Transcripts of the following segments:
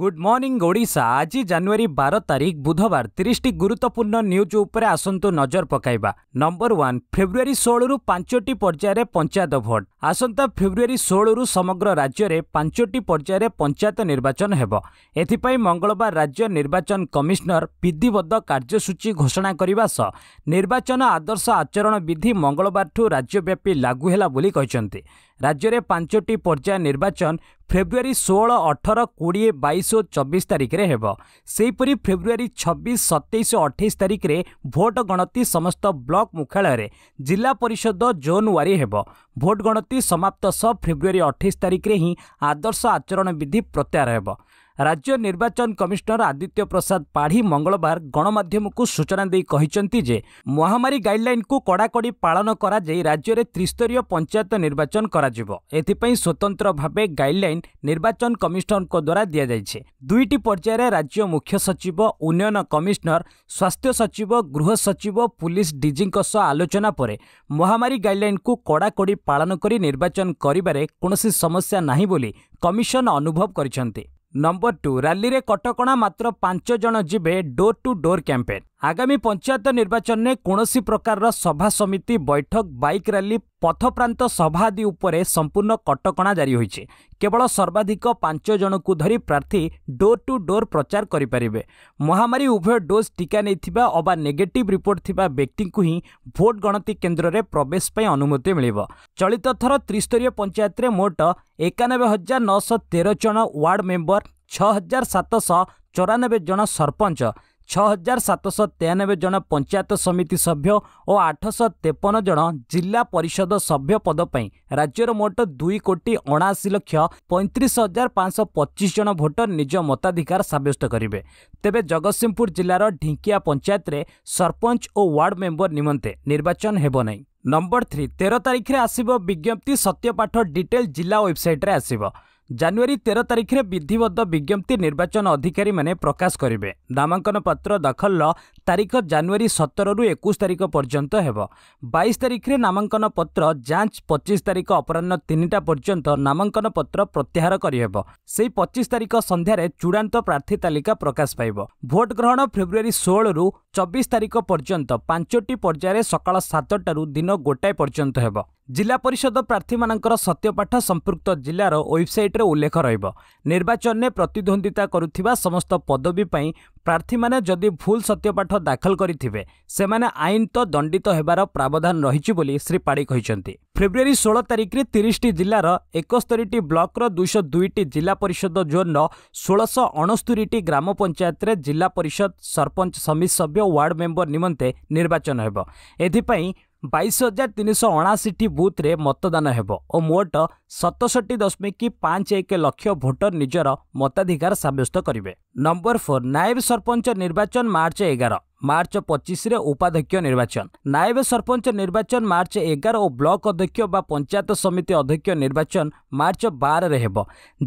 good morning Odisha ଆଜି ଜାନୁଆରୀ ବାର ତାରିଖ ବୁଧବାର ତିରିଶଟି ଗୁରୁତ୍ୱପୂର୍ଣ୍ଣ ନ୍ୟୁଜ୍ ଉପରେ ଆସନ୍ତୁ ନଜର ପକାଇବା ନମ୍ବର ୱାନ୍ ଫେବୃଆରୀ ଷୋହଳରୁ ପାଞ୍ଚଟି ପର୍ଯ୍ୟାୟରେ ପଞ୍ଚାୟତ ଭୋଟ୍ ଆସନ୍ତା ଫେବୃଆରୀ ଷୋହଳରୁ ସମଗ୍ର ରାଜ୍ୟରେ ପାଞ୍ଚଟି ପର୍ଯ୍ୟାୟରେ ପଞ୍ଚାୟତ ନିର୍ବାଚନ ହେବ ଏଥିପାଇଁ ମଙ୍ଗଳବାର ରାଜ୍ୟ ନିର୍ବାଚନ କମିଶନର ବିଧିବଦ୍ଧ କାର୍ଯ୍ୟସୂଚୀ ଘୋଷଣା କରିବା ସହ ନିର୍ବାଚନ ଆଦର୍ଶ ଆଚରଣ ବିଧି ମଙ୍ଗଳବାରଠୁ ରାଜ୍ୟବ୍ୟାପୀ ଲାଗୁ ହେଲା ବୋଲି କହିଛନ୍ତି ରାଜ୍ୟରେ ପାଞ୍ଚଟି ପର୍ଯ୍ୟାୟ ନିର୍ବାଚନ ଫେବୃଆରୀ ଷୋହଳ ଅଠର କୋଡ଼ିଏ ବାଇଶ ଓ ଚବିଶ ତାରିଖରେ ହେବ ସେହିପରି ଫେବୃଆରୀ ଛବିଶ ସତେଇଶ ଓ ଅଠେଇଶ ତାରିଖରେ ଭୋଟ ଗଣତି ସମସ୍ତ ବ୍ଲକ ମୁଖ୍ୟାଳୟରେ ଜିଲ୍ଲା ପରିଷଦ ଜୋନ୍ ୱାରୀ ହେବ ଭୋଟ ଗଣତି ସମାପ୍ତ ସହ ଫେବୃଆରୀ ଅଠେଇଶ ତାରିଖରେ ହିଁ ଆଦର୍ଶ ଆଚରଣ ବିଧି ପ୍ରତ୍ୟାହାର ହେବ ରାଜ୍ୟ ନିର୍ବାଚନ କମିଶନର ଆଦିତ୍ୟ ପ୍ରସାଦ ପାଢ଼ୀ ମଙ୍ଗଳବାର ଗଣମାଧ୍ୟମକୁ ସୂଚନା ଦେଇ କହିଛନ୍ତି ଯେ ମହାମାରୀ ଗାଇଡ୍ଲାଇନ୍କୁ କଡ଼ାକଡ଼ି ପାଳନ କରାଯାଇ ରାଜ୍ୟରେ ତ୍ରିସ୍ତରୀୟ ପଞ୍ଚାୟତ ନିର୍ବାଚନ କରାଯିବ ଏଥିପାଇଁ ସ୍ୱତନ୍ତ୍ର ଭାବେ ଗାଇଡ୍ଲାଇନ୍ ନିର୍ବାଚନ କମିଶନରଙ୍କ ଦ୍ୱାରା ଦିଆଯାଇଛି ଦୁଇଟି ପର୍ଯ୍ୟାୟରେ ରାଜ୍ୟ ମୁଖ୍ୟ ସଚିବ ଉନ୍ନୟନ କମିଶନର ସ୍ୱାସ୍ଥ୍ୟ ସଚିବ ଗୃହ ସଚିବ ପୁଲିସ୍ ଡିଜିଙ୍କ ସହ ଆଲୋଚନା ପରେ ମହାମାରୀ ଗାଇଡ୍ଲାଇନ୍କୁ କଡ଼ାକଡ଼ି ପାଳନ କରି ନିର୍ବାଚନ କରିବାରେ କୌଣସି ସମସ୍ୟା ନାହିଁ ବୋଲି କମିଶନ ଅନୁଭବ କରିଛନ୍ତି ନମ୍ବର ଟୁ ରାଲିରେ କଟକଣା ମାତ୍ର ପାଞ୍ଚ ଜଣ ଯିବେ ଡୋର୍ ଟୁ ଡୋର୍ କ୍ୟାମ୍ପେନ୍ ଆଗାମୀ ପଞ୍ଚାୟତ ନିର୍ବାଚନରେ କୌଣସି ପ୍ରକାରର ସଭା ସମିତି ବୈଠକ ବାଇକ୍ ର୍ୟାଲି ପଥପ୍ରାନ୍ତ ସଭା ଆଦି ଉପରେ ସମ୍ପୂର୍ଣ୍ଣ କଟକଣା ଜାରି ହୋଇଛି କେବଳ ସର୍ବାଧିକ ପାଞ୍ଚ ଜଣଙ୍କୁ ଧରି ପ୍ରାର୍ଥୀ ଡୋର୍ ଟୁ ଡୋର୍ ପ୍ରଚାର କରିପାରିବେ ମହାମାରୀ ଉଭୟ ଡୋଜ୍ ଟିକା ନେଇଥିବା ଅବା ନେଗେଟିଭ୍ ରିପୋର୍ଟ ଥିବା ବ୍ୟକ୍ତିଙ୍କୁ ହିଁ ଭୋଟ୍ ଗଣତି କେନ୍ଦ୍ରରେ ପ୍ରବେଶ ପାଇଁ ଅନୁମତି ମିଳିବ ଚଳିତ ଥର ତ୍ରିସ୍ତରୀୟ ପଞ୍ଚାୟତରେ ମୋଟ ଏକାନବେ ହଜାର ନଅଶହ ତେର ଜଣ ୱାର୍ଡ଼ ମେମ୍ବର ଛଅ ହଜାର ସାତଶହ ଚଉରାନବେ ଜଣ ସରପଞ୍ଚ ଛଅ ହଜାର ସାତଶହ ତେୟାନବେ ଜଣ ପଞ୍ଚାୟତ ସମିତି ସଭ୍ୟ ଓ ଆଠଶହ ତେପନ ଜଣ ଜିଲ୍ଲା ପରିଷଦ ସଭ୍ୟ ପଦ ପାଇଁ ରାଜ୍ୟର ମୋଟ ଦୁଇ କୋଟି ଅଣାଅଶୀ ଲକ୍ଷ ପଇଁତିରିଶ ହଜାର ପାଞ୍ଚଶହ ପଚିଶ ଜଣ ଭୋଟର ନିଜ ମତାଧିକାର ସାବ୍ୟସ୍ତ କରିବେ ତେବେ ଜଗତସିଂହପୁର ଜିଲ୍ଲାର ଢିଙ୍କିଆ ପଞ୍ଚାୟତରେ ସରପଞ୍ଚ ଓ ୱାର୍ଡ ମେମ୍ବର ନିମନ୍ତେ ନିର୍ବାଚନ ହେବ ନାହିଁ ନମ୍ବର ଥ୍ରୀ ତେର ତାରିଖରେ ଆସିବ ବିଜ୍ଞପ୍ତି ସତ୍ୟପାଠ ଡିଟେଲ୍ ଜିଲ୍ଲା ୱେବ୍ସାଇଟ୍ରେ ଆସିବ ଜାନୁଆରୀ ତେର ତାରିଖରେ ବିଧିବଦ୍ଧ ବିଜ୍ଞପ୍ତି ନିର୍ବାଚନ ଅଧିକାରୀମାନେ ପ୍ରକାଶ କରିବେ ନାମାଙ୍କନ ପତ୍ର ଦାଖଲର ତାରିଖ ଜାନୁଆରୀ ସତରରୁ ଏକୋଇଶ ତାରିଖ ପର୍ଯ୍ୟନ୍ତ ହେବ ବାଇଶ ତାରିଖରେ ନାମାଙ୍କନ ପତ୍ର ଯାଞ୍ଚ ପଚିଶ ତାରିଖ ଅପରାହ୍ନ ତିନିଟା ପର୍ଯ୍ୟନ୍ତ ନାମାଙ୍କନ ପତ୍ର ପ୍ରତ୍ୟାହାର କରିହେବ ସେହି ପଚିଶ ତାରିଖ ସନ୍ଧ୍ୟାରେ ଚୂଡ଼ାନ୍ତ ପ୍ରାର୍ଥୀ ତାଲିକା ପ୍ରକାଶ ପାଇବ ଭୋଟ ଗ୍ରହଣ ଫେବୃଆରୀ ଷୋହଳରୁ ଚବିଶ ତାରିଖ ପର୍ଯ୍ୟନ୍ତ ପାଞ୍ଚଟି ପର୍ଯ୍ୟାୟରେ ସକାଳ ସାତଟାରୁ ଦିନ ଗୋଟାଏ ପର୍ଯ୍ୟନ୍ତ ହେବ ଜିଲ୍ଲା ପରିଷଦ ପ୍ରାର୍ଥୀମାନଙ୍କର ସତ୍ୟପାଠ ସମ୍ପୃକ୍ତ ଜିଲ୍ଲାର ୱେବ୍ସାଇଟ୍ ୱେବ୍ସାଇଟ୍ରେ ଉଲ୍ଲେଖ ରହିବ ନିର୍ବାଚନରେ ପ୍ରତିଦ୍ୱନ୍ଦ୍ୱିତା କରୁଥିବା ସମସ୍ତ ପଦବୀ ପାଇଁ ପ୍ରାର୍ଥୀମାନେ ଯଦି ଭୁଲ ସତ୍ୟପାଠ ଦାଖଲ କରିଥିବେ ସେମାନେ ଆଇନ ତ ଦଣ୍ଡିତ ହେବାର ପ୍ରାବଧାନ ରହିଛି ବୋଲି ଶ୍ରୀ ପାଢ଼ୀ କହିଛନ୍ତି ଫେବୃୟାରୀ ଷୋହଳ ତାରିଖରେ ତିରିଶଟି ଜିଲ୍ଲାର ଏକସ୍ତରିଟି ବ୍ଲକର ଦୁଇଶହ ଦୁଇଟି ଜିଲ୍ଲା ପରିଷଦ ଜୋନ୍ର ଷୋହଳଶହ ଅଣସ୍ତରିଟି ଗ୍ରାମ ପଞ୍ଚାୟତରେ ଜିଲ୍ଲା ପରିଷଦ ସରପଞ୍ଚ ସମିତି ସଭ୍ୟ ୱାର୍ଡ ମେମ୍ବର ନିମନ୍ତେ ନିର୍ବାଚନ ହେବ ଏଥିପାଇଁ ବାଇଶ ହଜାର ତିନିଶହ ଅଣାଅଶୀଟି ବୁଥ୍ରେ ମତଦାନ ହେବ ଓ ମୋଟ ସତଷଠି ଦଶମିକ ପାଞ୍ଚ ଏକ ଲକ୍ଷ ଭୋଟର ନିଜର ମତାଧିକାର ସାବ୍ୟସ୍ତ କରିବେ ନମ୍ବର ଫୋର୍ ନାଏବ ସରପଞ୍ଚ ନିର୍ବାଚନ ମାର୍ଚ୍ଚ ଏଗାର ମାର୍ଚ୍ଚ ପଚିଶରେ ଉପାଧ୍ୟକ୍ଷ ନିର୍ବାଚନ ନାଏବ ସରପଞ୍ଚ ନିର୍ବାଚନ ମାର୍ଚ୍ଚ ଏଗାର ଓ ବ୍ଲକ ଅଧ୍ୟକ୍ଷ ବା ପଞ୍ଚାୟତ ସମିତି ଅଧ୍ୟକ୍ଷ ନିର୍ବାଚନ ମାର୍ଚ୍ଚ ବାରରେ ହେବ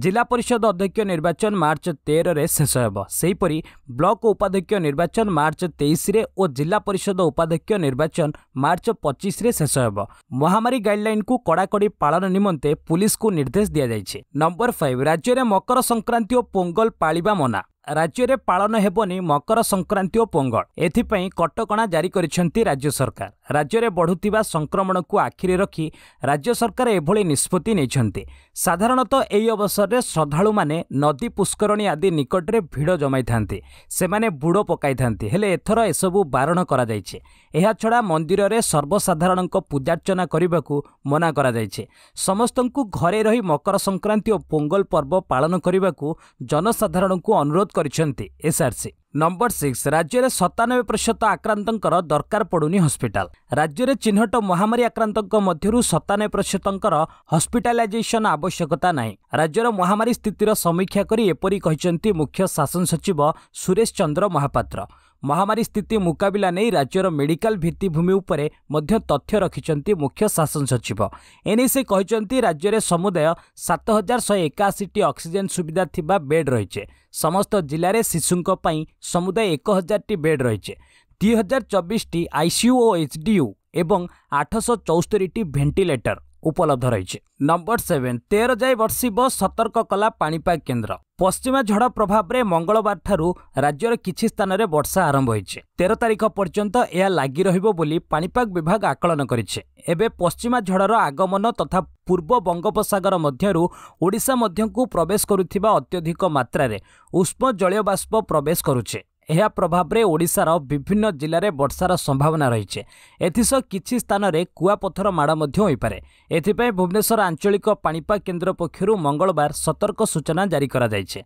ଜିଲ୍ଲା ପରିଷଦ ଅଧ୍ୟକ୍ଷ ନିର୍ବାଚନ ମାର୍ଚ୍ଚ ତେରରେ ଶେଷ ହେବ ସେହିପରି ବ୍ଲକ ଉପାଧ୍ୟକ୍ଷ ନିର୍ବାଚନ ମାର୍ଚ୍ଚ ତେଇଶରେ ଓ ଜିଲ୍ଲା ପରିଷଦ ଉପାଧ୍ୟକ୍ଷ ନିର୍ବାଚନ ମାର୍ଚ୍ଚ ପଚିଶରେ ଶେଷ ହେବ ମହାମାରୀ ଗାଇଡ୍ଲାଇନ୍କୁ କଡ଼ାକଡ଼ି ପାଳନ ନିମନ୍ତେ ପୁଲିସକୁ ନିର୍ଦ୍ଦେଶ ଦିଆଯାଇଛି ନମ୍ବର ଫାଇଭ୍ ରାଜ୍ୟରେ ମକର ସଂକ୍ରାନ୍ତି ଓ ପୋଙ୍ଗଲ ପାଳିବା ମନା ରାଜ୍ୟରେ ପାଳନ ହେବନି ମକର ସଂକ୍ରାନ୍ତି ଓ ପୋଙ୍ଗଲ ଏଥିପାଇଁ କଟକଣା ଜାରି କରିଛନ୍ତି ରାଜ୍ୟ ସରକାର ରାଜ୍ୟରେ ବଢ଼ୁଥିବା ସଂକ୍ରମଣକୁ ଆଖିରେ ରଖି ରାଜ୍ୟ ସରକାର ଏଭଳି ନିଷ୍ପତ୍ତି ନେଇଛନ୍ତି ସାଧାରଣତଃ ଏହି ଅବସରରେ ଶ୍ରଦ୍ଧାଳୁମାନେ ନଦୀ ପୁଷ୍କରଣୀ ଆଦି ନିକଟରେ ଭିଡ଼ ଜମାଇଥାନ୍ତି ସେମାନେ ବୁଡ଼ ପକାଇଥାନ୍ତି ହେଲେ ଏଥର ଏସବୁ ବାରଣ କରାଯାଇଛି ଏହାଛଡ଼ା ମନ୍ଦିରରେ ସର୍ବସାଧାରଣଙ୍କ ପୂଜାର୍ଚ୍ଚନା କରିବାକୁ ମନା କରାଯାଇଛି ସମସ୍ତଙ୍କୁ ଘରେ ରହି ମକର ସଂକ୍ରାନ୍ତି ଓ ପୋଙ୍ଗଲ ପର୍ବ ପାଳନ କରିବାକୁ ଜନସାଧାରଣଙ୍କୁ ଅନୁରୋଧ କରିଛନ୍ତି ଏସ୍ଆର୍ସି ନମ୍ବର ସିକ୍ସ ରାଜ୍ୟରେ ସତାନବେ ପ୍ରତିଶତ ଆକ୍ରାନ୍ତଙ୍କର ଦରକାର ପଡ଼ୁନି ହସ୍ପିଟାଲ ରାଜ୍ୟରେ ଚିହ୍ନଟ ମହାମାରୀ ଆକ୍ରାନ୍ତଙ୍କ ମଧ୍ୟରୁ ସତାନବେ ପ୍ରତିଶତଙ୍କର ହସ୍ପିଟାଲାଇଜେସନ ଆବଶ୍ୟକତା ନାହିଁ ରାଜ୍ୟର ମହାମାରୀ ସ୍ଥିତିର ସମୀକ୍ଷା କରି ଏପରି କହିଛନ୍ତି ମୁଖ୍ୟ ଶାସନ ସଚିବ ସୁରେଶ ଚନ୍ଦ୍ର ମହାପାତ୍ର ମହାମାରୀ ସ୍ଥିତି ମୁକାବିଲା ନେଇ ରାଜ୍ୟର ମେଡିକାଲ ଭିତ୍ତିଭୂମି ଉପରେ ମଧ୍ୟ ତଥ୍ୟ ରଖିଛନ୍ତି ମୁଖ୍ୟ ଶାସନ ସଚିବ ଏନେଇ ସେ କହିଛନ୍ତି ରାଜ୍ୟରେ ସମୁଦାୟ ସାତ ହଜାର ଶହେ ଏକାଅଶୀଟି ଅକ୍ସିଜେନ୍ ସୁବିଧା ଥିବା ବେଡ୍ ରହିଛେ ସମସ୍ତ ଜିଲ୍ଲାରେ ଶିଶୁଙ୍କ ପାଇଁ ସମୁଦାୟ ଏକ ହଜାରଟି ବେଡ୍ ରହିଛେ ଦୁଇ ହଜାର ଚବିଶଟି ଆଇସିୟୁ ଓ ଏଚ୍ଡିୟୁ ଏବଂ ଆଠଶହ ଚଉସ୍ତରିଟି ଭେଣ୍ଟିଲେଟର ଉପଲବ୍ଧ ରହିଛି ନମ୍ବର ସେଭେନ୍ ତେର ଯାଏ ବର୍ଷିବ ସତର୍କ କଲା ପାଣିପାଗ କେନ୍ଦ୍ର ପଶ୍ଚିମା ଝଡ଼ ପ୍ରଭାବରେ ମଙ୍ଗଳବାରଠାରୁ ରାଜ୍ୟର କିଛି ସ୍ଥାନରେ ବର୍ଷା ଆରମ୍ଭ ହୋଇଛି ତେର ତାରିଖ ପର୍ଯ୍ୟନ୍ତ ଏହା ଲାଗି ରହିବ ବୋଲି ପାଣିପାଗ ବିଭାଗ ଆକଳନ କରିଛି ଏବେ ପଶ୍ଚିମା ଝଡ଼ର ଆଗମନ ତଥା ପୂର୍ବ ବଙ୍ଗୋପସାଗର ମଧ୍ୟରୁ ଓଡ଼ିଶା ମଧ୍ୟକୁ ପ୍ରବେଶ କରୁଥିବା ଅତ୍ୟଧିକ ମାତ୍ରାରେ ଉଷ୍ମ ଜଳୀୟବାଷ୍ପ ପ୍ରବେଶ କରୁଛି ଏହା ପ୍ରଭାବରେ ଓଡ଼ିଶାର ବିଭିନ୍ନ ଜିଲ୍ଲାରେ ବର୍ଷାର ସମ୍ଭାବନା ରହିଛି ଏଥିସହ କିଛି ସ୍ଥାନରେ କୁଆପଥର ମାଡ଼ ମଧ୍ୟ ହୋଇପାରେ ଏଥିପାଇଁ ଭୁବନେଶ୍ୱର ଆଞ୍ଚଳିକ ପାଣିପାଗ କେନ୍ଦ୍ର ପକ୍ଷରୁ ମଙ୍ଗଳବାର ସତର୍କ ସୂଚନା ଜାରି କରାଯାଇଛି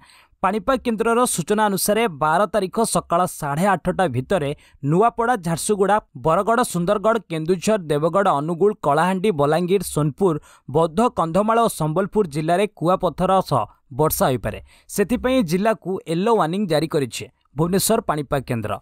ପାଣିପାଗ କେନ୍ଦ୍ରର ସୂଚନା ଅନୁସାରେ ବାର ତାରିଖ ସକାଳ ସାଢ଼େ ଆଠଟା ଭିତରେ ନୂଆପଡ଼ା ଝାରସୁଗୁଡ଼ା ବରଗଡ଼ ସୁନ୍ଦରଗଡ଼ କେନ୍ଦୁଝର ଦେବଗଡ଼ ଅନୁଗୁଳ କଳାହାଣ୍ଡି ବଲାଙ୍ଗୀର ସୋନପୁର ବୌଦ୍ଧ କନ୍ଧମାଳ ଓ ସମ୍ବଲପୁର ଜିଲ୍ଲାରେ କୁଆପଥର ସହ ବର୍ଷା ହୋଇପାରେ ସେଥିପାଇଁ ଜିଲ୍ଲାକୁ ୟେଲୋ ୱାର୍ଣ୍ଣିଂ ଜାରି କରିଛି ଭୁବନେଶ୍ୱର ପାଣିପାଗ କେନ୍ଦ୍ର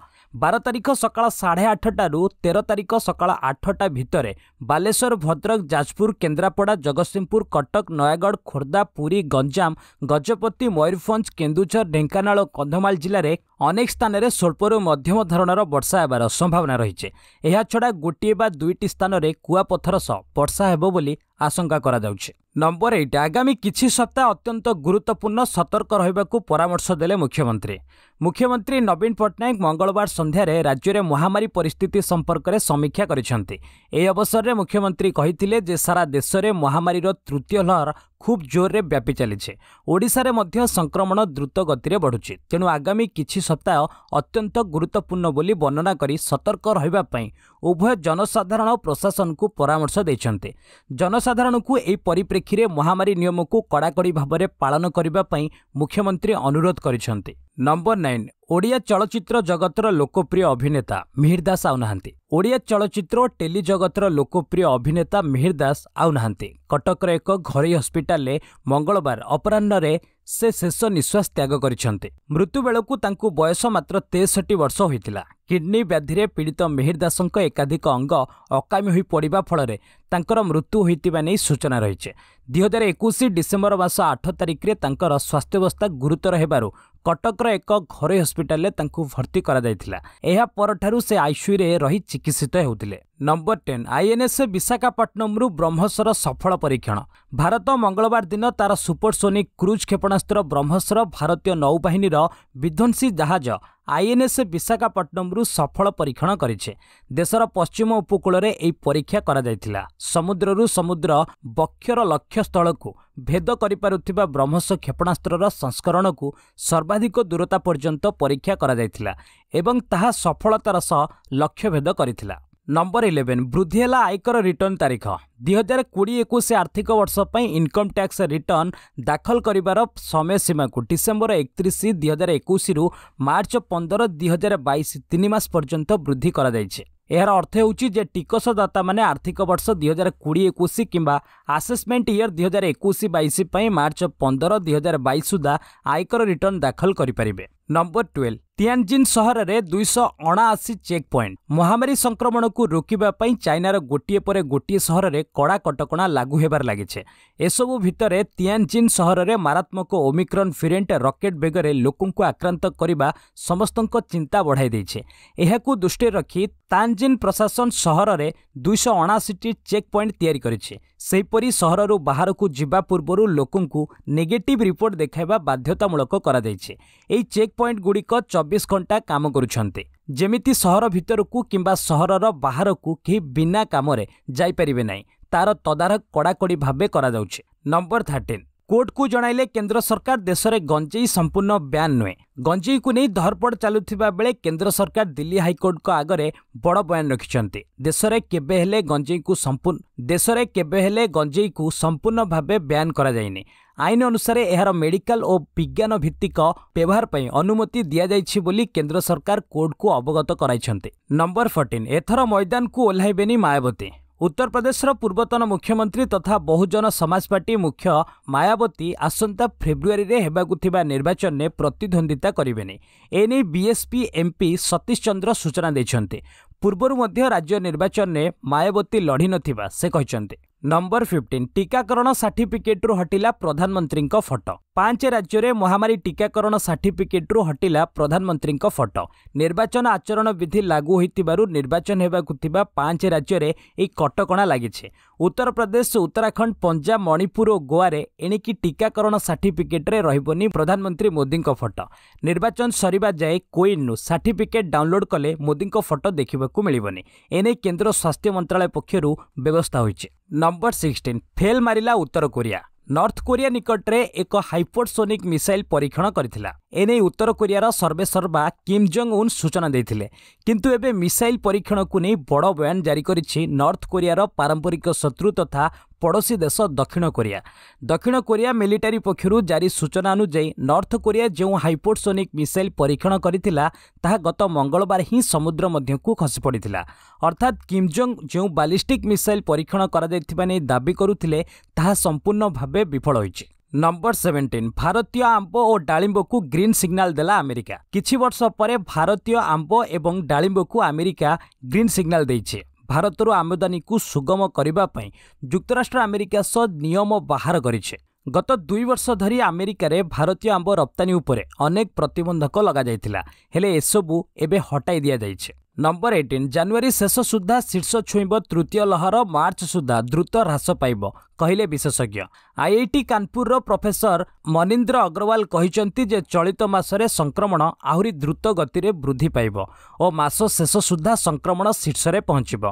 ବାର ତାରିଖ ସକାଳ ସାଢ଼େ ଆଠଟାରୁ ତେର ତାରିଖ ସକାଳ ଆଠଟା ଭିତରେ ବାଲେଶ୍ୱର ଭଦ୍ରକ ଯାଜପୁର କେନ୍ଦ୍ରାପଡ଼ା ଜଗତସିଂହପୁର କଟକ ନୟାଗଡ଼ ଖୋର୍ଦ୍ଧା ପୁରୀ ଗଞ୍ଜାମ ଗଜପତି ମୟୂରଭଞ୍ଜ କେନ୍ଦୁଝର ଢେଙ୍କାନାଳ କନ୍ଧମାଳ ଜିଲ୍ଲାରେ ଅନେକ ସ୍ଥାନରେ ସ୍ୱଳ୍ପରୁ ମଧ୍ୟମ ଧରଣର ବର୍ଷା ହେବାର ସମ୍ଭାବନା ରହିଛି ଏହାଛଡ଼ା ଗୋଟିଏ ବା ଦୁଇଟି ସ୍ଥାନରେ କୁଆପଥର ସହ ବର୍ଷା ହେବ ବୋଲି ଆଶଙ୍କା କରାଯାଉଛି ନମ୍ବର ଏଇଟ୍ ଆଗାମୀ କିଛି ସପ୍ତାହ ଅତ୍ୟନ୍ତ ଗୁରୁତ୍ୱପୂର୍ଣ୍ଣ ସତର୍କ ରହିବାକୁ ପରାମର୍ଶ ଦେଲେ ମୁଖ୍ୟମନ୍ତ୍ରୀ ମୁଖ୍ୟମନ୍ତ୍ରୀ ନବୀନ ପଟ୍ଟନାୟକ ମଙ୍ଗଳବାର ସନ୍ଧ୍ୟାରେ ରାଜ୍ୟରେ ମହାମାରୀ ପରିସ୍ଥିତି ସମ୍ପର୍କରେ ସମୀକ୍ଷା କରିଛନ୍ତି ଏହି ଅବସରରେ ମୁଖ୍ୟମନ୍ତ୍ରୀ କହିଥିଲେ ଯେ ସାରା ଦେଶରେ ମହାମାରୀର ତୃତୀୟ ଲହର ଖୁବ୍ ଜୋରରେ ବ୍ୟାପି ଚାଲିଛି ଓଡ଼ିଶାରେ ମଧ୍ୟ ସଂକ୍ରମଣ ଦ୍ରୁତ ଗତିରେ ବଢ଼ୁଛି ତେଣୁ ଆଗାମୀ କିଛି ସପ୍ତାହ ଅତ୍ୟନ୍ତ ଗୁରୁତ୍ୱପୂର୍ଣ୍ଣ ବୋଲି ବର୍ଣ୍ଣନା କରି ସତର୍କ ରହିବା ପାଇଁ ଉଭୟ ଜନସାଧାରଣ ଓ ପ୍ରଶାସନକୁ ପରାମର୍ଶ ଦେଇଛନ୍ତି ଜନସାଧାରଣଙ୍କୁ ଏହି ପରିପ୍ରେକ୍ଷୀ ତାରିଖରେ ମହାମାରୀ ନିୟମକୁ କଡ଼ାକଡ଼ି ଭାବରେ ପାଳନ କରିବା ପାଇଁ ମୁଖ୍ୟମନ୍ତ୍ରୀ ଅନୁରୋଧ କରିଛନ୍ତି ନମ୍ବର ନାଇନ୍ ଓଡ଼ିଆ ଚଳଚ୍ଚିତ୍ର ଜଗତର ଲୋକପ୍ରିୟ ଅଭିନେତା ମିହିର ଦାସ ଆଉନାହାନ୍ତି ଓଡ଼ିଆ ଚଳଚ୍ଚିତ୍ର ଓ ଟେଲି ଜଗତର ଲୋକପ୍ରିୟ ଅଭିନେତା ମିହିର ଦାସ ଆଉନାହାନ୍ତି କଟକର ଏକ ଘରୋଇ ହସ୍ପିଟାଲରେ ମଙ୍ଗଳବାର ଅପରାହ୍ନରେ ସେ ଶେଷ ନିଶ୍ୱାସ ତ୍ୟାଗ କରିଛନ୍ତି ମୃତ୍ୟୁବେଳକୁ ତାଙ୍କୁ ବୟସ ମାତ୍ର ତେଷଠି ବର୍ଷ ହୋଇଥିଲା କିଡ଼ନୀ ବ୍ୟାଧିରେ ପୀଡ଼ିତ ମେହିର ଦାସଙ୍କ ଏକାଧିକ ଅଙ୍ଗ ଅକାମୀ ହୋଇ ପଡ଼ିବା ଫଳରେ ତାଙ୍କର ମୃତ୍ୟୁ ହୋଇଥିବା ନେଇ ସୂଚନା ରହିଛି ଦୁଇ ହଜାର ଏକୋଇଶ ଡିସେମ୍ବର ମାସ ଆଠ ତାରିଖରେ ତାଙ୍କର ସ୍ୱାସ୍ଥ୍ୟାବସ୍ଥା ଗୁରୁତର ହେବାରୁ କଟକର ଏକ ଘରୋଇ ହସ୍ପିଟାଲରେ ତାଙ୍କୁ ଭର୍ତ୍ତି କରାଯାଇଥିଲା ଏହା ପରଠାରୁ ସେ ଆଇସିୟୁରେ ରହି ଚିକିତ୍ସିତ ହେଉଥିଲେ ନମ୍ବର ଟେନ୍ ଆଇଏନ୍ଏସ୍ ବିଶାଖାପଟ୍ଟନମରୁ ବ୍ରହ୍ମସର ସଫଳ ପରୀକ୍ଷଣ ଭାରତ ମଙ୍ଗଳବାର ଦିନ ତା'ର ସୁପରସୋନିକ୍ କ୍ରୁଜ୍ କ୍ଷେପଣାସ୍ତ୍ର ବ୍ରହ୍ମସର ଭାରତୀୟ ନୌବାହିନୀର ବିଧ୍ୱଂସୀ ଜାହାଜ ଆଇଏନ୍ଏସ୍ ବିଶାଖାପଟନମ୍ରୁ ସଫଳ ପରୀକ୍ଷଣ କରିଛେ ଦେଶର ପଶ୍ଚିମ ଉପକୂଳରେ ଏହି ପରୀକ୍ଷା କରାଯାଇଥିଲା ସମୁଦ୍ରରୁ ସମୁଦ୍ର ବକ୍ଷର ଲକ୍ଷ୍ୟସ୍ଥଳକୁ ଭେଦ କରିପାରୁଥିବା ବ୍ରହ୍ମସ କ୍ଷେପଣାସ୍ତ୍ରର ସଂସ୍କରଣକୁ ସର୍ବାଧିକ ଦୂରତା ପର୍ଯ୍ୟନ୍ତ ପରୀକ୍ଷା କରାଯାଇଥିଲା ଏବଂ ତାହା ସଫଳତାର ସହ ଲକ୍ଷ୍ୟ ଭେଦ କରିଥିଲା ନମ୍ବର ଇଲେଭେନ୍ ବୃଦ୍ଧି ହେଲା ଆୟକର ରିଟର୍ଣ୍ଣ ତାରିଖ ଦୁଇ ହଜାର କୋଡ଼ିଏ ଏକୋଇଶ ଆର୍ଥିକ ବର୍ଷ ପାଇଁ ଇନକମ୍ ଟ୍ୟାକ୍ସ ରିଟର୍ଣ୍ଣ ଦାଖଲ କରିବାର ସମୟ ସୀମାକୁ ଡିସେମ୍ବର ଏକତିରିଶ ଦୁଇ ହଜାର ଏକୋଇଶରୁ ମାର୍ଚ୍ଚ ପନ୍ଦର ଦୁଇ ହଜାର ବାଇଶ ତିନି ମାସ ପର୍ଯ୍ୟନ୍ତ ବୃଦ୍ଧି କରାଯାଇଛି ଏହାର ଅର୍ଥ ହେଉଛି ଯେ ଟିକସଦାତାମାନେ ଆର୍ଥିକ ବର୍ଷ ଦୁଇ ହଜାର କୋଡ଼ିଏ ଏକୋଇଶ କିମ୍ବା ଆସେସମେଣ୍ଟ ଇୟର୍ ଦୁଇ ହଜାର ଏକୋଇଶ ବାଇଶ ପାଇଁ ମାର୍ଚ୍ଚ ପନ୍ଦର ଦୁଇ ହଜାର ବାଇଶ ସୁଦ୍ଧା ଆୟକର ରିଟର୍ଣ୍ଣ ଦାଖଲ କରିପାରିବେ ନମ୍ବର ଟୁଏଲ୍ଭ ତିଆନ୍ଜିନ୍ ସହରରେ ଦୁଇଶହ ଅଣାଅଶୀ ଚେକ୍ ପଏଣ୍ଟ ମହାମାରୀ ସଂକ୍ରମଣକୁ ରୋକିବା ପାଇଁ ଚାଇନାର ଗୋଟିଏ ପରେ ଗୋଟିଏ ସହରରେ କଡ଼ା କଟକଣା ଲାଗୁ ହେବାରେ ଲାଗିଛି ଏସବୁ ଭିତରେ ତିଆନ୍ଜିନ୍ ସହରରେ ମାରାତ୍ମକ ଓମିକ୍ରନ୍ ଫିରେଣ୍ଟ ରକେଟ୍ ବେଗରେ ଲୋକଙ୍କୁ ଆକ୍ରାନ୍ତ କରିବା ସମସ୍ତଙ୍କ ଚିନ୍ତା ବଢ଼ାଇ ଦେଇଛି ଏହାକୁ ଦୃଷ୍ଟିରେ ରଖି ତାଞ୍ଜିନ୍ ପ୍ରଶାସନ ସହରରେ ଦୁଇଶହ ଅଣାଅଶୀଟି ଚେକ୍ ପଏଣ୍ଟ ତିଆରି କରିଛି ସେହିପରି ସହରରୁ ବାହାରକୁ ଯିବା ପୂର୍ବରୁ ଲୋକଙ୍କୁ ନେଗେଟିଭ୍ ରିପୋର୍ଟ ଦେଖାଇବା ବାଧ୍ୟତାମୂଳକ କରାଯାଇଛି ଏହି ଚେକ୍ ଗୁଡ଼ିକ ଚବିଶ ଘଣ୍ଟା କାମ କରୁଛନ୍ତି ଯେମିତି ସହର ଭିତରକୁ କିମ୍ବା ସହରର ବାହାରକୁ କେହି ବିନା କାମରେ ଯାଇପାରିବେ ନାହିଁ ତା'ର ତଦାରଖ କଡ଼ାକଡ଼ି ଭାବେ କରାଯାଉଛି ନମ୍ବର ଥାର୍ଟିନ୍ କୋର୍ଟକୁ ଜଣାଇଲେ କେନ୍ଦ୍ର ସରକାର ଦେଶରେ ଗଞ୍ଜେଇ ସମ୍ପୂର୍ଣ୍ଣ ବ୍ୟାନ୍ ନୁହେଁ ଗଞ୍ଜେଇକୁ ନେଇ ଧରପଡ଼ ଚାଲୁଥିବା ବେଳେ କେନ୍ଦ୍ର ସରକାର ଦିଲ୍ଲୀ ହାଇକୋର୍ଟଙ୍କ ଆଗରେ ବଡ଼ ବୟାନ ରଖିଛନ୍ତି ଦେଶରେ କେବେ ହେଲେ ଗଞ୍ଜେଇକୁ ସମ୍ପୂର୍ଣ୍ଣ ଦେଶରେ କେବେ ହେଲେ ଗଞ୍ଜେଇକୁ ସମ୍ପୂର୍ଣ୍ଣ ଭାବେ ବ୍ୟାନ୍ କରାଯାଇନି ଆଇନ ଅନୁସାରେ ଏହାର ମେଡିକାଲ ଓ ବିଜ୍ଞାନ ଭିତ୍ତିକ ବ୍ୟବହାର ପାଇଁ ଅନୁମତି ଦିଆଯାଇଛି ବୋଲି କେନ୍ଦ୍ର ସରକାର କୋର୍ଟକୁ ଅବଗତ କରାଇଛନ୍ତି ନମ୍ବର ଫର୍ଟିନ୍ ଏଥର ମଇଦାନକୁ ଓହ୍ଲାଇବେନି ମାୟାବତୀ ଉତ୍ତରପ୍ରଦେଶର ପୂର୍ବତନ ମୁଖ୍ୟମନ୍ତ୍ରୀ ତଥା ବହୁଜନ ସମାଜ ପାର୍ଟି ମୁଖ୍ୟ ମାୟାବତୀ ଆସନ୍ତା ଫେବୃୟାରୀରେ ହେବାକୁ ଥିବା ନିର୍ବାଚନରେ ପ୍ରତିଦ୍ୱନ୍ଦ୍ୱିତା କରିବେନି ଏ ନେଇ ବିଏସ୍ପି ଏମ୍ପି ସତୀଶ ଚନ୍ଦ୍ର ସୂଚନା ଦେଇଛନ୍ତି ପୂର୍ବରୁ ମଧ୍ୟ ରାଜ୍ୟ ନିର୍ବାଚନରେ ମାୟାବତୀ ଲଢ଼ିନଥିବା ସେ କହିଛନ୍ତି ନମ୍ବର ଫିଫ୍ଟିନ୍ ଟିକାକରଣ ସାର୍ଟିଫିକେଟ୍ରୁ ହଟିଲା ପ୍ରଧାନମନ୍ତ୍ରୀଙ୍କ ଫଟୋ ପାଞ୍ଚ ରାଜ୍ୟରେ ମହାମାରୀ ଟିକାକରଣ ସାର୍ଟିଫିକେଟ୍ରୁ ହଟିଲା ପ୍ରଧାନମନ୍ତ୍ରୀଙ୍କ ଫଟୋ ନିର୍ବାଚନ ଆଚରଣ ବିଧି ଲାଗୁ ହୋଇଥିବାରୁ ନିର୍ବାଚନ ହେବାକୁ ଥିବା ପାଞ୍ଚ ରାଜ୍ୟରେ ଏହି କଟକଣା ଲାଗିଛି ଉତ୍ତରପ୍ରଦେଶ ଉତ୍ତରାଖଣ୍ଡ ପଞ୍ଜାବ ମଣିପୁର ଓ ଗୋଆରେ ଏଣିକି ଟିକାକରଣ ସାର୍ଟିଫିକେଟ୍ରେ ରହିବନି ପ୍ରଧାନମନ୍ତ୍ରୀ ମୋଦିଙ୍କ ଫଟୋ ନିର୍ବାଚନ ସରିବା ଯାଏ କୋଇନ୍ରୁ ସାର୍ଟିଫିକେଟ୍ ଡାଉନଲୋଡ଼୍ କଲେ ମୋଦିଙ୍କ ଫଟୋ ଦେଖିବାକୁ ମିଳିବନି ଏ ନେଇ କେନ୍ଦ୍ର ସ୍ୱାସ୍ଥ୍ୟ ମନ୍ତ୍ରଣାଳୟ ପକ୍ଷରୁ ବ୍ୟବସ୍ଥା ହୋଇଛି ନମ୍ବର ସିକ୍ସଟିନ୍ ଫେଲ୍ ମାରିଲା ଉତ୍ତର କୋରିଆ ନର୍ଥ କୋରିଆ ନିକଟରେ ଏକ ହାଇପରସୋନିକ୍ ମିସାଇଲ୍ ପରୀକ୍ଷଣ କରିଥିଲା ଏନେଇ ଉତ୍ତର କୋରିଆର ସର୍ବେସର୍ବା କିମ୍ ଜଙ୍ଗ୍ ଉନ୍ ସୂଚନା ଦେଇଥିଲେ କିନ୍ତୁ ଏବେ ମିସାଇଲ୍ ପରୀକ୍ଷଣକୁ ନେଇ ବଡ଼ ବୟାନ ଜାରି କରିଛି ନର୍ଥ କୋରିଆର ପାରମ୍ପରିକ ଶତ୍ରୁ ତଥା ପଡ଼ୋଶୀ ଦେଶ ଦକ୍ଷିଣ କୋରିଆ ଦକ୍ଷିଣ କୋରିଆ ମିଲିଟାରୀ ପକ୍ଷରୁ ଜାରି ସୂଚନା ଅନୁଯାୟୀ ନର୍ଥ କୋରିଆ ଯେଉଁ ହାଇପୋଟସୋନିକ୍ ମିସାଇଲ୍ ପରୀକ୍ଷଣ କରିଥିଲା ତାହା ଗତ ମଙ୍ଗଳବାର ହିଁ ସମୁଦ୍ର ମଧ୍ୟକୁ ଖସିପଡ଼ିଥିଲା ଅର୍ଥାତ୍ କିମ୍ଜଙ୍ଗ ଯେଉଁ ବାଲିଷ୍ଟିକ୍ ମିସାଇଲ୍ ପରୀକ୍ଷଣ କରାଯାଇଥିବା ନେଇ ଦାବି କରୁଥିଲେ ତାହା ସମ୍ପୂର୍ଣ୍ଣ ଭାବେ ବିଫଳ ହୋଇଛି ନମ୍ବର ସେଭେନଟିନ୍ ଭାରତୀୟ ଆମ୍ବ ଓ ଡାଳିମ୍ବକୁ ଗ୍ରୀନ୍ ସିଗ୍ନାଲ୍ ଦେଲା ଆମେରିକା କିଛି ବର୍ଷ ପରେ ଭାରତୀୟ ଆମ୍ବ ଏବଂ ଡାଳିମ୍ବକୁ ଆମେରିକା ଗ୍ରୀନ୍ ସିଗ୍ନାଲ୍ ଦେଇଛି ଭାରତରୁ ଆମଦାନୀକୁ ସୁଗମ କରିବା ପାଇଁ ଯୁକ୍ତରାଷ୍ଟ୍ର ଆମେରିକା ସହ ନିୟମ ବାହାର କରିଛେ ଗତ ଦୁଇ ବର୍ଷ ଧରି ଆମେରିକାରେ ଭାରତୀୟ ଆମ୍ବ ରପ୍ତାନୀ ଉପରେ ଅନେକ ପ୍ରତିବନ୍ଧକ ଲଗାଯାଇଥିଲା ହେଲେ ଏସବୁ ଏବେ ହଟାଇ ଦିଆଯାଇଛି ନମ୍ବର ଏଇଟିନ୍ ଜାନୁଆରୀ ଶେଷ ସୁଦ୍ଧା ଶୀର୍ଷ ଛୁଇଁବ ତୃତୀୟ ଲହର ମାର୍ଚ୍ଚ ସୁଦ୍ଧା ଦ୍ରୁତ ହ୍ରାସ ପାଇବ କହିଲେ ବିଶେଷଜ୍ଞ ଆଇ ଆଇ ଟି କାନପୁରର ପ୍ରଫେସର ମନୀନ୍ଦ୍ର ଅଗ୍ରୱାଲ କହିଛନ୍ତି ଯେ ଚଳିତ ମାସରେ ସଂକ୍ରମଣ ଆହୁରି ଦ୍ରୁତ ଗତିରେ ବୃଦ୍ଧି ପାଇବ ଓ ମାସ ଶେଷ ସୁଦ୍ଧା ସଂକ୍ରମଣ ଶୀର୍ଷରେ ପହଞ୍ଚିବ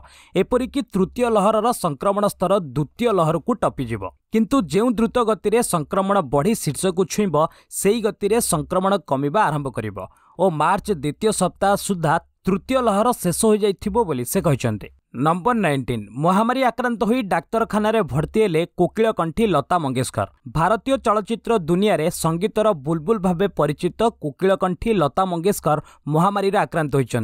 ଏପରିକି ତୃତୀୟ ଲହରର ସଂକ୍ରମଣ ସ୍ତର ଦ୍ୱିତୀୟ ଲହରକୁ ଟପିଯିବ କିନ୍ତୁ ଯେଉଁ ଦ୍ରୁତ ଗତିରେ ସଂକ୍ରମଣ ବଢ଼ି ଶୀର୍ଷକୁ ଛୁଇଁବ ସେହି ଗତିରେ ସଂକ୍ରମଣ କମିବା ଆରମ୍ଭ କରିବ ଓ ମାର୍ଚ୍ଚ ଦ୍ୱିତୀୟ ସପ୍ତାହ ସୁଦ୍ଧା ତୃତୀୟ ଲହର ଶେଷ ହୋଇଯାଇଥିବ ବୋଲି ସେ କହିଛନ୍ତି নম্বর নাইন্টিন মহামারী আক্রান্ত হয়ে ডাক্তারখানায় ভর্তি হলে কোকিলকণ্ঠী লতা মঙ্গেশকর ভারতীয় চলচ্চিত্র দুনিয়ার সঙ্গীতর বুলবুল ভাবে পরিচিত কোকিলকণ্ঠী লতা মঙ্গেশকর মহামারীর আক্রান্ত হয়েছেন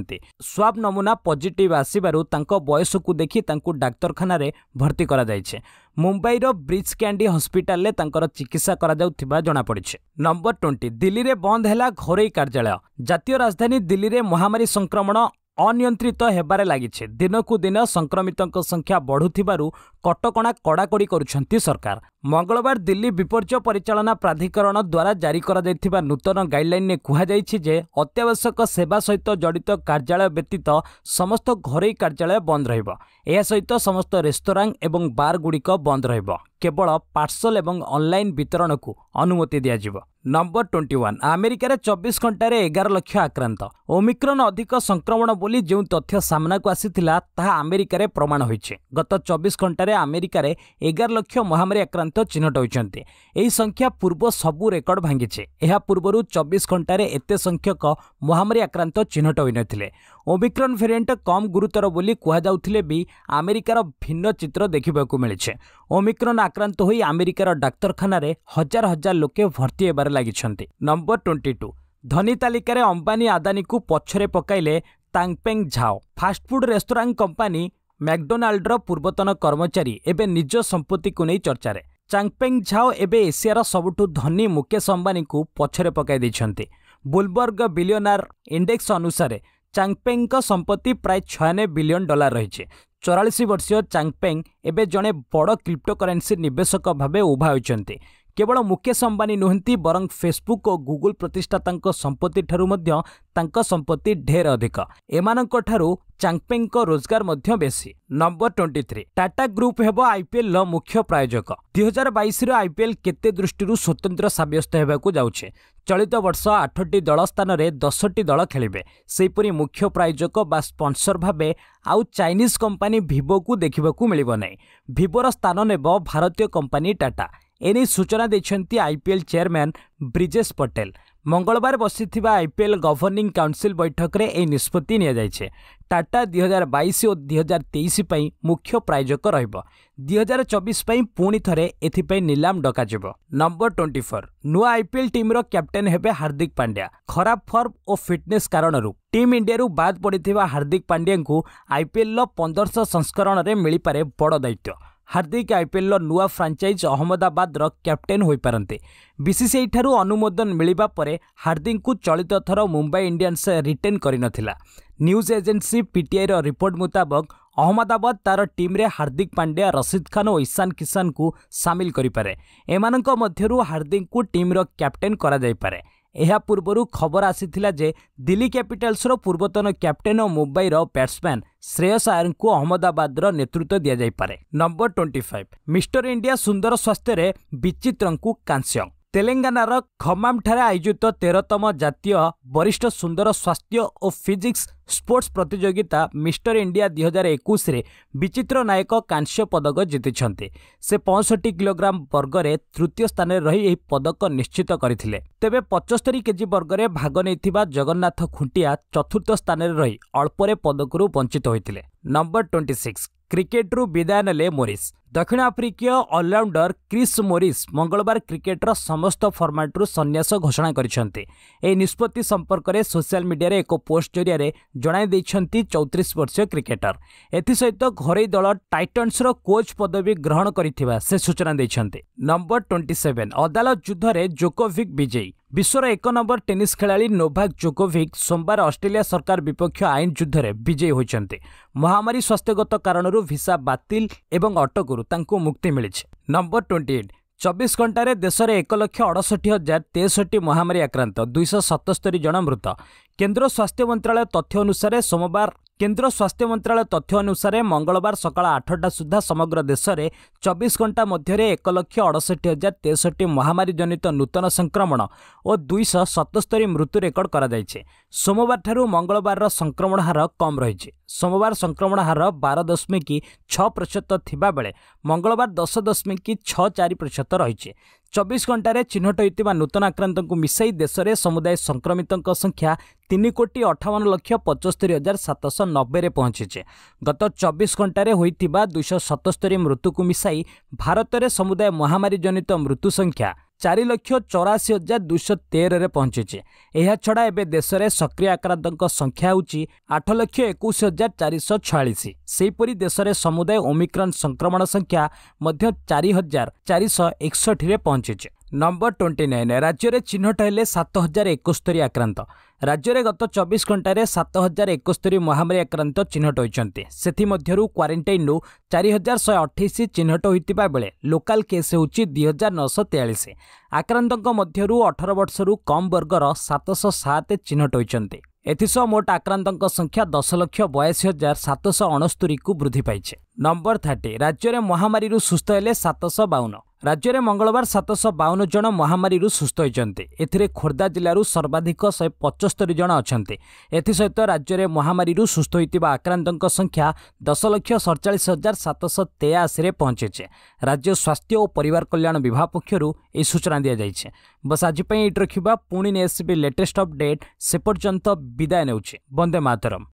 স্বাব নমুনা পজিটিভ আসবার তাঁর বয়সকু দেখি তাঁর ডাক্তারখানায় ভর্তি করা যাইছে মুম্বাইর ব্রিজ ক্যান্ডি হসপিটালে তাঁর চিকিৎসা করা যাওয়া জনাপড়ছে নম্বর টোয়েন্টি দিল্লিরে বন্ধ হল ঘরোই কার্যালয় জাতীয় রাজধানী দিল্লিরে মহামারী সংক্রমণ ଅନିୟନ୍ତ୍ରିତ ହେବାରେ ଲାଗିଛି ଦିନକୁ ଦିନ ସଂକ୍ରମିତଙ୍କ ସଂଖ୍ୟା ବଢ଼ୁଥିବାରୁ କଟକଣା କଡ଼ାକଡ଼ି କରୁଛନ୍ତି ସରକାର ମଙ୍ଗଳବାର ଦିଲ୍ଲୀ ବିପର୍ଯ୍ୟୟ ପରିଚାଳନା ପ୍ରାଧିକରଣ ଦ୍ୱାରା ଜାରି କରାଯାଇଥିବା ନୂତନ ଗାଇଡ୍ଲାଇନ୍ରେ କୁହାଯାଇଛି ଯେ ଅତ୍ୟାବଶ୍ୟକ ସେବା ସହିତ ଜଡ଼ିତ କାର୍ଯ୍ୟାଳୟ ବ୍ୟତୀତ ସମସ୍ତ ଘରୋଇ କାର୍ଯ୍ୟାଳୟ ବନ୍ଦ ରହିବ ଏହା ସହିତ ସମସ୍ତ ରେସ୍ତୋରାଁ ଏବଂ ବାର୍ଗୁଡ଼ିକ ବନ୍ଦ ରହିବ କେବଳ ପାର୍ସଲ ଏବଂ ଅନ୍ଲାଇନ୍ ବିତରଣକୁ ଅନୁମତି ଦିଆଯିବ ନମ୍ବର ଟ୍ୱେଣ୍ଟି ୱାନ୍ ଆମେରିକାରେ ଚବିଶ ଘଣ୍ଟାରେ ଏଗାର ଲକ୍ଷ ଆକ୍ରାନ୍ତ ଓମିକ୍ରନ୍ ଅଧିକ ସଂକ୍ରମଣ ବୋଲି ଯେଉଁ ତଥ୍ୟ ସାମ୍ନାକୁ ଆସିଥିଲା ତାହା ଆମେରିକାରେ ପ୍ରମାଣ ହୋଇଛି ଗତ ଚବିଶ ଘଣ୍ଟାରେ ଆମେରିକାରେ ଏଗାର ଲକ୍ଷ ମହାମାରୀ ଆକ୍ରାନ୍ତ ଆକ୍ରାନ୍ତ ଚିହ୍ନଟ ହୋଇଛନ୍ତି ଏହି ସଂଖ୍ୟା ପୂର୍ବ ସବୁ ରେକର୍ଡ ଭାଙ୍ଗିଛି ଏହା ପୂର୍ବରୁ ଚବିଶ ଘଣ୍ଟାରେ ଏତେ ସଂଖ୍ୟକ ମହାମାରୀ ଆକ୍ରାନ୍ତ ଚିହ୍ନଟ ହୋଇନଥିଲେ ଓମିକ୍ରନ୍ ଭେରିଏଣ୍ଟ କମ୍ ଗୁରୁତର ବୋଲି କୁହାଯାଉଥିଲେ ବି ଆମେରିକାର ଭିନ୍ନ ଚିତ୍ର ଦେଖିବାକୁ ମିଳିଛି ଓମିକ୍ରନ୍ ଆକ୍ରାନ୍ତ ହୋଇ ଆମେରିକାର ଡାକ୍ତରଖାନାରେ ହଜାର ହଜାର ଲୋକେ ଭର୍ତ୍ତି ହେବାରେ ଲାଗିଛନ୍ତି ନମ୍ବର ଟ୍ୱେଣ୍ଟି ଟୁ ଧନୀ ତାଲିକାରେ ଅମ୍ବାନୀ ଆଦାନୀକୁ ପଛରେ ପକାଇଲେ Changpeng Zhao fast food restaurant company ମ୍ୟାକ୍ଡୋନାଲ୍ଡର ପୂର୍ବତନ କର୍ମଚାରୀ ଏବେ ନିଜ ସମ୍ପତ୍ତିକୁ ନେଇ ଚର୍ଚ୍ଚାରେ ଚାଙ୍ଗପେଙ୍ଗ ଝାଓ ଏବେ ଏସିଆର ସବୁଠୁ ଧନୀ ମୁକେଶ ଅମ୍ବାନୀଙ୍କୁ ପଛରେ ପକାଇ ଦେଇଛନ୍ତି ବୁଲବର୍ଗ ବିଲିୟନାର ଇଣ୍ଡେକ୍ସ ଅନୁସାରେ ଚାଙ୍ଗପେଙ୍ଗଙ୍କ ସମ୍ପତ୍ତି ପ୍ରାୟ ଛୟାନବେ ବିଲିୟନ୍ ଡଲାର ରହିଛି ଚଉରାଳିଶ ବର୍ଷୀୟ ଚାଙ୍ଗପେଙ୍ଗ ଏବେ ଜଣେ ବଡ଼ କ୍ରିପ୍ଟୋକରେନ୍ସି ନିବେଶକ ଭାବେ ଉଭା ହୋଇଛନ୍ତି କେବଳ ମୁକେଶ ଅମ୍ବାନୀ ନୁହନ୍ତି ବରଂ ଫେସବୁକ୍ ଓ ଗୁଗୁଲ୍ ପ୍ରତିଷ୍ଠାତାଙ୍କ ସମ୍ପତ୍ତିଠାରୁ ମଧ୍ୟ ତାଙ୍କ ସମ୍ପତ୍ତି ଢେର ଅଧିକ ଏମାନଙ୍କଠାରୁ ଚାଙ୍ଗପେଙ୍କ ରୋଜଗାର ମଧ୍ୟ ବେଶୀ number twenty three Tata group ହେବ ଆଇପିଏଲ୍ର ମୁଖ୍ୟ ପ୍ରାୟୋଜକ ଦୁଇହଜାର ବାଇଶର ଆଇପିଏଲ୍ କେତେ ଦୃଷ୍ଟିରୁ ସ୍ୱତନ୍ତ୍ର ସାବ୍ୟସ୍ତ ହେବାକୁ ଯାଉଛି ଚଳିତ ବର୍ଷ ଆଠଟି ଦଳ ସ୍ଥାନରେ ଦଶଟି ଦଳ ଖେଳିବେ ସେହିପରି ମୁଖ୍ୟ ପ୍ରାୟୋଜକ ବା ସ୍ପନ୍ସର ଭାବେ ଆଉ ଚାଇନିଜ୍ କମ୍ପାନୀ ଭିଭୋକୁ ଦେଖିବାକୁ ମିଳିବ ନାହିଁ ଭିଭୋର ସ୍ଥାନ ନେବ ଭାରତୀୟ କମ୍ପାନୀ ଟାଟା ଏନେଇ ସୂଚନା ଦେଇଛନ୍ତି ଆଇପିଏଲ୍ ଚେୟାରମ୍ୟାନ୍ ବ୍ରିଜେଶ ପଟେଲ ମଙ୍ଗଳବାର ବସିଥିବା ଆଇପିଏଲ୍ ଗଭର୍ଣ୍ଣିଂ କାଉନସିଲ୍ ବୈଠକରେ ଏହି ନିଷ୍ପତ୍ତି ନିଆଯାଇଛି ଟାଟା ଦୁଇହଜାର ବାଇଶ ଓ ଦୁଇହଜାର ତେଇଶ ପାଇଁ ମୁଖ୍ୟ ପ୍ରାୟୋଜକ ରହିବ ଦୁଇହଜାର ଚବିଶ ପାଇଁ ପୁଣି ଥରେ ଏଥିପାଇଁ ନିଲାମ ଡକାଯିବ ନମ୍ବର ଟ୍ୱେଣ୍ଟି ଫୋର୍ ନୂଆ ଆଇପିଏଲ୍ ଟିମ୍ର କ୍ୟାପ୍ଟେନ୍ ହେବେ ହାର୍ଦ୍ଦିକ ପାଣ୍ଡ୍ୟା ଖରାପ ଫର୍ମ ଓ ଫିଟ୍ନେସ୍ କାରଣରୁ ଟିମ୍ ଇଣ୍ଡିଆରୁ ବାଦ୍ ପଡ଼ିଥିବା ହାର୍ଦ୍ଦିକ ପାଣ୍ଡ୍ୟାଙ୍କୁ ଆଇପିଏଲ୍ର ପନ୍ଦରଶହ ସଂସ୍କରଣରେ ମିଳିପାରେ ବଡ଼ ଦାୟିତ୍ୱ ହାର୍ଦ୍ଦିକ ଆଇପିଏଲ୍ର ନୂଆ ଫ୍ରାଞ୍ଚାଇଜ୍ ଅହମ୍ମଦାବାଦର କ୍ୟାପ୍ଟେନ୍ ହୋଇପାରନ୍ତେ ବିସିସିଆଇଠାରୁ ଅନୁମୋଦନ ମିଳିବା ପରେ ହାର୍ଦ୍ଦିକଙ୍କୁ ଚଳିତ ଥର ମୁମ୍ବାଇ ଇଣ୍ଡିଆନ୍ସ ରିଟର୍ଣ୍ଣ କରିନଥିଲା ନ୍ୟୁଜ୍ ଏଜେନ୍ସି ପିଟିଆଇର ରିପୋର୍ଟ ମୁତାବକ ଅହମ୍ମଦାବାଦ ତା'ର ଟିମ୍ରେ ହାର୍ଦ୍ଦିକ ପାଣ୍ଡ୍ୟା ରସିଦ୍ ଖାନ୍ ଓ ଇଶାନ କିଶାନ୍ଙ୍କୁ ସାମିଲ କରିପାରେ ଏମାନଙ୍କ ମଧ୍ୟରୁ ହାର୍ଦ୍ଦିକଙ୍କୁ ଟିମ୍ର କ୍ୟାପ୍ଟେନ୍ କରାଯାଇପାରେ ଏହା ପୂର୍ବରୁ ଖବର ଆସିଥିଲା ଯେ ଦିଲ୍ଲୀ କ୍ୟାପିଟାଲ୍ସର ପୂର୍ବତନ କ୍ୟାପ୍ଟେନ୍ ଓ ମୁମ୍ବାଇର ବ୍ୟାଟ୍ସମ୍ୟାନ୍ ଶ୍ରେୟସ ଆୟରଙ୍କୁ ଅହମ୍ମଦାବାଦର ନେତୃତ୍ୱ ଦିଆଯାଇପାରେ number twenty five mister India ସୁନ୍ଦର ସ୍ୱାସ୍ଥ୍ୟରେ ବିଚିତ୍ରଙ୍କୁ କାଂସ୍ୟ ତେଲେଙ୍ଗାନାର ଖମାମଠାରେ ଆୟୋଜିତ ତେରତମ ଜାତୀୟ ବରିଷ୍ଠ ସୁନ୍ଦର ସ୍ୱାସ୍ଥ୍ୟ ଓ ଫିଜିକ୍ସ ସ୍ପୋର୍ଟସ୍ ପ୍ରତିଯୋଗିତା ମିଷ୍ଟର ଇଣ୍ଡିଆ ଦୁଇ ହଜାର ଏକୋଇଶରେ ବିଚିତ୍ର ନାୟକ କାଂସ୍ୟ ପଦକ ଜିତିଛନ୍ତି ସେ ପଞ୍ଚଷଠି କିଲୋଗ୍ରାମ ବର୍ଗରେ ତୃତୀୟ ସ୍ଥାନରେ ରହି ଏହି ପଦକ ନିଶ୍ଚିତ କରିଥିଲେ ତେବେ ପଞ୍ଚସ୍ତରି କେଜି ବର୍ଗରେ ଭାଗ ନେଇଥିବା ଜଗନ୍ନାଥ ଖୁଣ୍ଟିଆ ଚତୁର୍ଥ ସ୍ଥାନରେ ରହି ଅଳ୍ପରେ ପଦକରୁ ବଞ୍ଚିତ ହୋଇଥିଲେ ନମ୍ବର ଟ୍ୱେଣ୍ଟି ସିକ୍ସ କ୍ରିକେଟ୍ରୁ ବିଦାୟ ନେଲେ ମୋରିସ୍ ଦକ୍ଷିଣ ଆଫ୍ରିକୀୟ ଅଲରାଉଣ୍ଡର କ୍ରିସ୍ ମୋରିସ୍ ମଙ୍ଗଳବାର କ୍ରିକେଟର ସମସ୍ତ ଫର୍ମାଟ୍ରୁ ସନ୍ନ୍ୟାସ ଘୋଷଣା କରିଛନ୍ତି ଏହି ନିଷ୍ପତ୍ତି ସମ୍ପର୍କରେ ସୋସିଆଲ୍ ମିଡିଆରେ ଏକ ପୋଷ୍ଟ ଜରିଆରେ ଜଣାଇ ଦେଇଛନ୍ତି ଚଉତିରିଶ ବର୍ଷୀୟ କ୍ରିକେଟର ଏଥିସହିତ ଘରୋଇ ଦଳ ଟାଇଟନ୍ସର କୋଚ୍ ପଦବୀ ଗ୍ରହଣ କରିଥିବା ସେ ସୂଚନା ଦେଇଛନ୍ତି ନମ୍ବର ଟ୍ୱେଣ୍ଟି ସେଭେନ୍ ଅଦାଲତ ଯୁଦ୍ଧରେ ଜୋକୋଭିକ୍ ବିଜୟୀ ବିଶ୍ୱର ଏକ ନମ୍ବର ଟେନିସ୍ ଖେଳାଳି ନୋଭାକ୍ ଜୋକୋଭିକ୍ ସୋମବାର ଅଷ୍ଟ୍ରେଲିଆ ସରକାର ବିପକ୍ଷ ଆଇନ ଯୁଦ୍ଧରେ ବିଜୟୀ ହୋଇଛନ୍ତି ମହାମାରୀ ସ୍ୱାସ୍ଥ୍ୟଗତ କାରଣରୁ ଭିସା ବାତିଲ ଏବଂ ଅଟକରୁ ଦୃଷ୍ଟିକୋଣରୁ ତାଙ୍କୁ ମୁକ୍ତି ମିଳିଛି ନମ୍ବର ଟ୍ୱେଣ୍ଟି ଏଇଟ୍ ଚବିଶ ଘଣ୍ଟାରେ ଦେଶରେ ଏକ ଲକ୍ଷ ଅଠଷଠି ହଜାର ତେଷଠି ମହାମାରୀ ଆକ୍ରାନ୍ତ ଦୁଇଶହ ସତସ୍ତରି ଜଣ ମୃତ କେନ୍ଦ୍ର ସ୍ୱାସ୍ଥ୍ୟ ମନ୍ତ୍ରାଳୟ ତଥ୍ୟ ଅନୁସାରେ ସୋମବାର କେନ୍ଦ୍ର ସ୍ୱାସ୍ଥ୍ୟ ମନ୍ତ୍ରାଳୟ ତଥ୍ୟ ଅନୁସାରେ ମଙ୍ଗଳବାର ସକାଳ ଆଠଟା ସୁଦ୍ଧା ସମଗ୍ର ଦେଶରେ ଚବିଶ ଘଣ୍ଟା ମଧ୍ୟରେ ଏକ ଲକ୍ଷ ଅଠଷଠି ହଜାର ତେଷଠି ମହାମାରୀ ଜନିତ ନୂତନ ସଂକ୍ରମଣ ଓ ଦୁଇଶହ ସତସ୍ତରି ମୃତ୍ୟୁ ରେକର୍ଡ କରାଯାଇଛି ସୋମବାରଠାରୁ ମଙ୍ଗଳବାରର ସଂକ୍ରମଣ ହାର କମ୍ ରହିଛି ସୋମବାର ସଂକ୍ରମଣ ହାର ବାର ଦଶମିକ ଛଅ ପ୍ରତିଶତ ଥିବାବେଳେ ମଙ୍ଗଳବାର ଦଶ ଦଶମିକ ଛଅ ଚାରି ପ୍ରତିଶତ ରହିଛି ଚବିଶ ଘଣ୍ଟାରେ ଚିହ୍ନଟ ହୋଇଥିବା ନୂତନ ଆକ୍ରାନ୍ତଙ୍କୁ ମିଶାଇ ଦେଶରେ ସମୁଦାୟ ସଂକ୍ରମିତଙ୍କ ସଂଖ୍ୟା ତିନି କୋଟି ଅଠାବନ ଲକ୍ଷ ପଚସ୍ତରୀ ହଜାର ସାତଶହ ନବେରେ ପହଞ୍ଚିଛି ଗତ ଚବିଶ ଘଣ୍ଟାରେ ହୋଇଥିବା ଦୁଇଶହ ସତସ୍ତରୀ ମୃତ୍ୟୁକୁ ମିଶାଇ ଭାରତରେ ସମୁଦାୟ ମହାମାରୀ ଜନିତ ମୃତ୍ୟୁ ସଂଖ୍ୟା ଚାରି ଲକ୍ଷ ଚଉରାଅଶୀ ହଜାର ଦୁଇଶହ ତେରରେ ପହଞ୍ଚିଛି ଏହାଛଡ଼ା ଏବେ ଦେଶରେ ସକ୍ରିୟ ଆକ୍ରାନ୍ତଙ୍କ ସଂଖ୍ୟା ହେଉଛି ଆଠ ଲକ୍ଷ ଏକୋଇଶ ହଜାର ଚାରିଶହ ଛୟାଳିଶ ସେହିପରି ଦେଶରେ ସମୁଦାୟ ଓମିକ୍ରନ୍ ସଂକ୍ରମଣ ସଂଖ୍ୟା ମଧ୍ୟ ଚାରି ହଜାର ଚାରିଶହ ଏକଷଠିରେ ପହଞ୍ଚିଛି ନମ୍ବର ଟ୍ୱେଣ୍ଟି ନାଇନ୍ ରାଜ୍ୟରେ ଚିହ୍ନଟ ହେଲେ ସାତ ହଜାର ଏକସ୍ତରୀ ଆକ୍ରାନ୍ତ ରାଜ୍ୟରେ ଗତ ଚବିଶ ଘଣ୍ଟାରେ ସାତ ହଜାର ଏକସ୍ତରି ମହାମାରୀ ଆକ୍ରାନ୍ତ ଚିହ୍ନଟ ହୋଇଛନ୍ତି ସେଥିମଧ୍ୟରୁ କ୍ୱାରେଣ୍ଟାଇନ୍ରୁ ଚାରି ହଜାର ଶହେ ଅଠେଇଶ ଚିହ୍ନଟ ହୋଇଥିବା ବେଳେ ଲୋକାଲ୍ କେସ୍ ହେଉଛି ଦୁଇ ହଜାର ନଅଶହ ତେୟାଳିଶ ଆକ୍ରାନ୍ତଙ୍କ ମଧ୍ୟରୁ ଅଠର ବର୍ଷରୁ କମ୍ ବର୍ଗର ସାତଶହ ସାତ ଚିହ୍ନଟ ହୋଇଛନ୍ତି ଏଥିସହ ମୋଟ ଆକ୍ରାନ୍ତଙ୍କ ସଂଖ୍ୟା ଦଶ ଲକ୍ଷ ବୟାଅଶୀ ହଜାର ସାତଶହ ଅଣସ୍ତରୀକୁ ବୃଦ୍ଧି ପାଇଛି ନମ୍ବର ଥାର୍ଟି ରାଜ୍ୟରେ ମହାମାରୀରୁ ସୁସ୍ଥ ହେଲେ ସାତଶହ ବାଉନ ରାଜ୍ୟରେ ମଙ୍ଗଳବାର ସାତଶହ ବାଉନ ଜଣ ମହାମାରୀରୁ ସୁସ୍ଥ ହୋଇଛନ୍ତି ଏଥିରେ ଖୋର୍ଦ୍ଧା ଜିଲ୍ଲାରୁ ସର୍ବାଧିକ ଶହେ ପଞ୍ଚସ୍ତରୀ ଜଣ ଅଛନ୍ତି ଏଥିସହିତ ରାଜ୍ୟରେ ମହାମାରୀରୁ ସୁସ୍ଥ ହୋଇଥିବା ଆକ୍ରାନ୍ତଙ୍କ ସଂଖ୍ୟା ଦଶ ଲକ୍ଷ ସଡ଼ଚାଳିଶ ହଜାର ସାତଶହ ତେୟାଅଶୀରେ ପହଞ୍ଚିଛି ରାଜ୍ୟ ସ୍ୱାସ୍ଥ୍ୟ ଓ ପରିବାର କଲ୍ୟାଣ ବିଭାଗ ପକ୍ଷରୁ ଏହି ସୂଚନା ଦିଆଯାଇଛି ବସ୍ ଆଜି ପାଇଁ ଏଇଠି ରଖିବା ପୁଣି ନେଇ ଆସିବି ଲେଟେଷ୍ଟ ଅପଡେଟ୍ ସେପର୍ଯ୍ୟନ୍ତ ବିଦାୟ ନେଉଛି ବନ୍ଦେ ମାତରମ୍